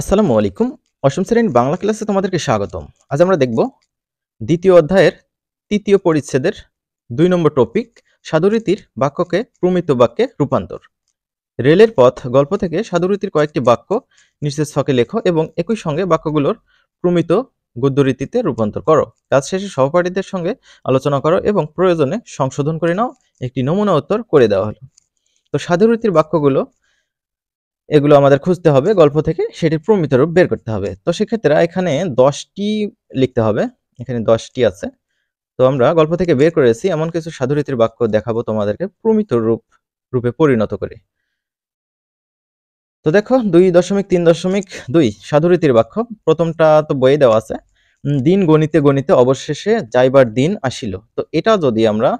আসসালামু আলাইকুম অসম শ্রেণীর বাংলা ক্লাসে তোমাদেরকে স্বাগতম আজ আমরা দেখব দ্বিতীয় অধ্যায়ের তৃতীয় পরিচ্ছেদের দুই নম্বর টপিক সাধুরীতির বাক্যকে প্রমিত বাক্যে রূপান্তর রেলের পথ গল্প থেকে সাধুরীতির কয়েকটি বাক্য নিচের ছকে লেখো এবং একই সঙ্গে বাক্যগুলোর প্রমিত গদ্যরীতিতে রূপান্তর করো কাজ শেষে সহপাঠীদের সঙ্গে আলোচনা করো এবং প্রয়োজনে সংশোধন করে নাও একটি নমুনা উত্তর করে দেওয়া হলো তো সাধুরীতির বাক্যগুলো এগুলো আমাদের খুঁজতে হবে গল্প থেকে সেটির প্রমিত রূপ বের করতে হবে তো সেক্ষেত্রে এখানে দশটি লিখতে হবে এখানে দশটি আছে তো আমরা গল্প থেকে বের করেছি এমন কিছু সাধুরীতির বাক্য দেখাবো তোমাদেরকে প্রমিত রূপ রূপে পরিণত করে তো দেখো দুই দশমিক তিন দশমিক দুই সাধুরীতির বাক্য প্রথমটা তো বইয়ে দেওয়া আছে দিন গণিতে গণিতে অবশেষে যাইবার দিন আসিল তো এটা যদি আমরা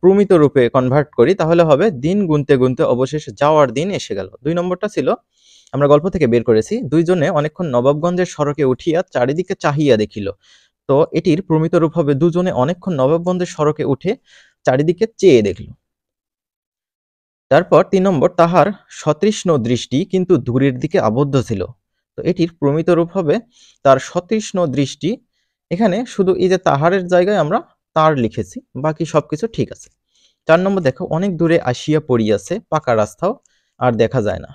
প্রমিত রূপে কনভার্ট করি তাহলে হবে দিন গুনতে গুনতে অবশেষে যাওয়ার দিন এসে গেল দুই নম্বরটা ছিল আমরা গল্প থেকে বের করেছি দুইজনে অনেকক্ষণ নবাবগঞ্জের সড়কে উঠিয়া চারিদিকে চাহিয়া দেখিল তো এটির প্রমিত রূপ হবে দুজনে অনেকক্ষণ নবাবগঞ্জের সড়কে উঠে চারিদিকে চেয়ে দেখল তারপর তিন নম্বর তাহার সতৃষ্ণ দৃষ্টি কিন্তু দূরের দিকে আবদ্ধ ছিল তো এটির প্রমিত রূপ হবে তার সতৃষ্ণ দৃষ্টি এখানে শুধু এই যে তাহারের জায়গায় আমরা তার লিখেছি বাকি সব কিছু ঠিক আছে চার নম্বর দেখো অনেক দূরে আসিয়া পড়িয়াছে পাকা রাস্তাও আর দেখা যায় না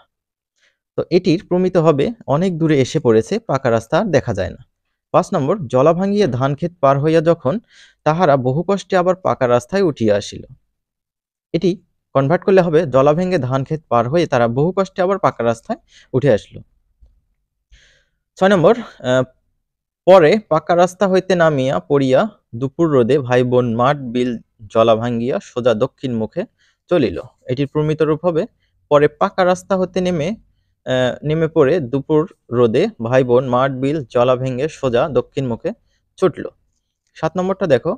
তো এটির প্রমিত হবে অনেক দূরে এসে পড়েছে পাকা রাস্তা আর দেখা যায় না পাঁচ নম্বর জলা ভাঙিয়া ধান ক্ষেত পার হইয়া যখন তাহারা বহু কষ্টে আবার পাকা রাস্তায় উঠিয়া আসিল এটি কনভার্ট করলে হবে জলা ভেঙে ধান ক্ষেত পার হয়ে তারা বহু কষ্টে আবার পাকা রাস্তায় উঠে আসল ছয় নম্বর পরে পাকা রাস্তা হইতে নামিয়া পড়িয়া দুপুর রোদে ভাই বোন মাঠ বিল জলা ভাঙ্গিয়া সোজা দক্ষিণ মুখে চলিল এটির প্রমিত রূপ হবে পরে পাকা রাস্তা হতে নেমে নেমে পড়ে দুপুর রোদে ভাই বোন মাঠ বিল জলা ভেঙে সোজা দক্ষিণ মুখে ছুটল সাত নম্বরটা দেখো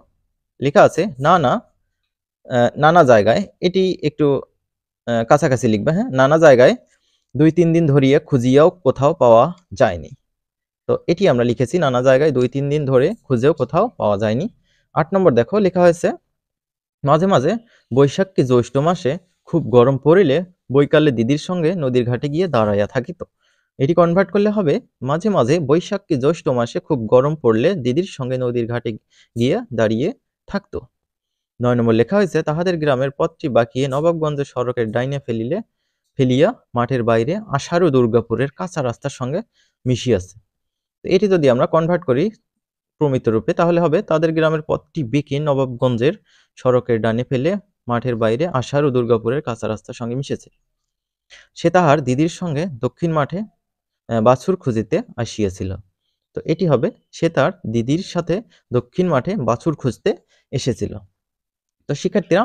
লেখা আছে নানা নানা জায়গায় এটি একটু কাছাকাছি লিখবে হ্যাঁ নানা জায়গায় দুই তিন দিন ধরিয়ে খুঁজিয়াও কোথাও পাওয়া যায়নি তো এটি আমরা লিখেছি নানা জায়গায় দুই তিন দিন ধরে খুঁজেও কোথাও পাওয়া যায়নি আট নম্বর দেখো লেখা হয়েছে মাঝে মাঝে বৈশাখ কি জ্যৈষ্ঠ মাসে খুব গরম পড়িলে বৈকালে দিদির সঙ্গে নদীর ঘাটে গিয়ে দাঁড়াইয়া থাকিত এটি কনভার্ট করলে হবে মাঝে মাঝে বৈশাখ কি জ্যৈষ্ঠ মাসে খুব গরম পড়লে দিদির সঙ্গে নদীর ঘাটে গিয়ে দাঁড়িয়ে থাকতো নয় নম্বর লেখা হয়েছে তাহাদের গ্রামের পথটি বাঁকিয়ে নবাবগঞ্জ সড়কের ডাইনে ফেলিলে ফেলিয়া মাঠের বাইরে আষাঢ় দুর্গাপুরের কাঁচা রাস্তার সঙ্গে মিশিয়াছে এটি যদি আমরা কনভার্ট করি প্রমিত রূপে তাহলে হবে তাদের গ্রামের পথটি বেঁকে নবাবগঞ্জের সড়কের ডানে ফেলে মাঠের বাইরে আষাঢ় ও দুর্গাপুরের কাঁচা রাস্তার সঙ্গে মিশেছে সে তাহার দিদির সঙ্গে দক্ষিণ মাঠে বাছুর খুঁজিতে আসিয়াছিল তো এটি হবে সে তার দিদির সাথে দক্ষিণ মাঠে বাছুর খুঁজতে এসেছিল তো শিক্ষার্থীরা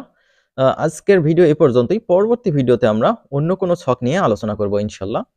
আজকের ভিডিও এ পর্যন্তই পরবর্তী ভিডিওতে আমরা অন্য কোনো ছক নিয়ে আলোচনা করব ইনশাল্লাহ